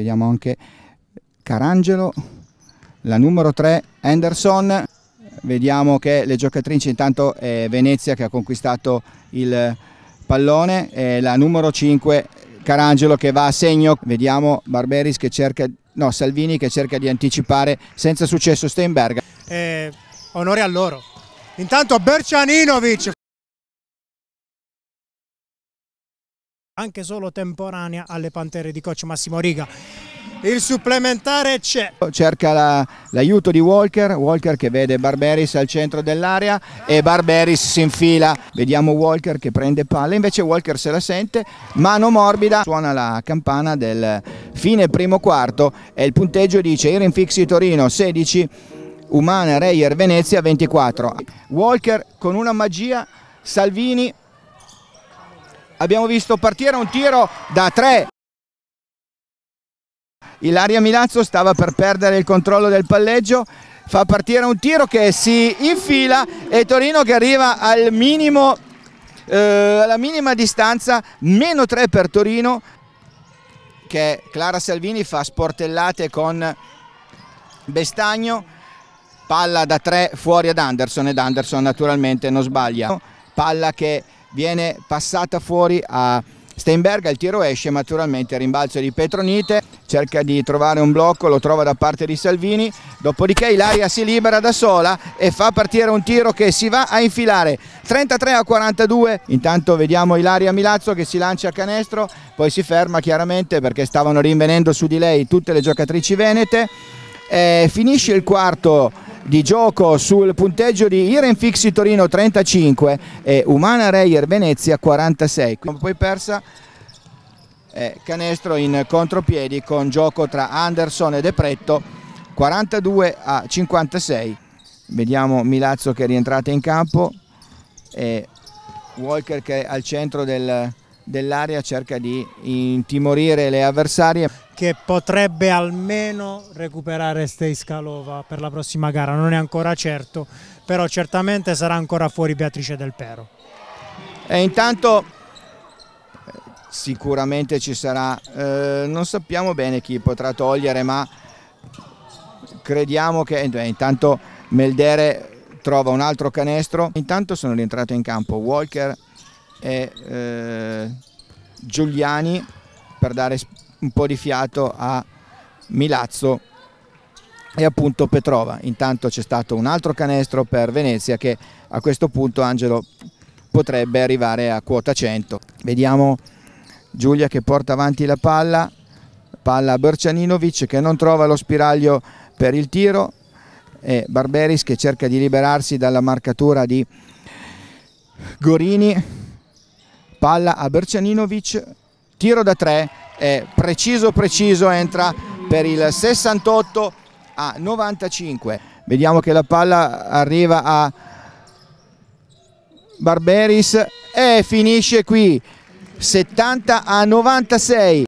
vediamo anche Carangelo, la numero 3 Anderson, vediamo che le giocatrici intanto è Venezia che ha conquistato il pallone, e la numero 5 Carangelo che va a segno, vediamo Barberis che cerca, no Salvini che cerca di anticipare senza successo Steinberg. Eh, onore a loro. Intanto Bercianinovic anche solo temporanea alle Pantere di coach Massimo Riga. Il supplementare c'è. Cerca l'aiuto la, di Walker, Walker che vede Barberis al centro dell'area e Barberis si infila. Vediamo Walker che prende palla, invece Walker se la sente, mano morbida, suona la campana del fine primo quarto e il punteggio dice Irin Fixi Torino 16, Umana Reyer Venezia 24. Walker con una magia, Salvini abbiamo visto partire un tiro da 3. Ilaria Milazzo stava per perdere il controllo del palleggio, fa partire un tiro che si infila e Torino che arriva al minimo, eh, alla minima distanza, meno 3 per Torino che Clara Salvini fa sportellate con Bestagno, palla da 3 fuori ad Anderson ed Anderson naturalmente non sbaglia, palla che viene passata fuori a Steinberg, il tiro esce naturalmente il rimbalzo di Petronite, cerca di trovare un blocco, lo trova da parte di Salvini, dopodiché Ilaria si libera da sola e fa partire un tiro che si va a infilare, 33 a 42, intanto vediamo Ilaria Milazzo che si lancia a canestro, poi si ferma chiaramente perché stavano rinvenendo su di lei tutte le giocatrici venete, eh, finisce il quarto di gioco sul punteggio di Iren Fixi Torino 35 e Umana Reyer Venezia 46. Poi persa eh, canestro in contropiedi con gioco tra Anderson e De Pretto 42 a 56. Vediamo Milazzo che è rientrata in campo e Walker che è al centro del dell'area cerca di intimorire le avversarie. Che potrebbe almeno recuperare Steiskalova per la prossima gara, non è ancora certo, però certamente sarà ancora fuori Beatrice Del Pero. E intanto sicuramente ci sarà, eh, non sappiamo bene chi potrà togliere, ma crediamo che eh, intanto Meldere trova un altro canestro. Intanto sono rientrato in campo Walker e eh, Giuliani per dare un po' di fiato a Milazzo e appunto Petrova. Intanto c'è stato un altro canestro per Venezia che a questo punto Angelo potrebbe arrivare a quota 100. Vediamo Giulia che porta avanti la palla, palla a Bercianinovic che non trova lo spiraglio per il tiro e Barberis che cerca di liberarsi dalla marcatura di Gorini palla a Bercianinovic, tiro da tre, è preciso preciso, entra per il 68 a 95. Vediamo che la palla arriva a Barberis e finisce qui, 70 a 96.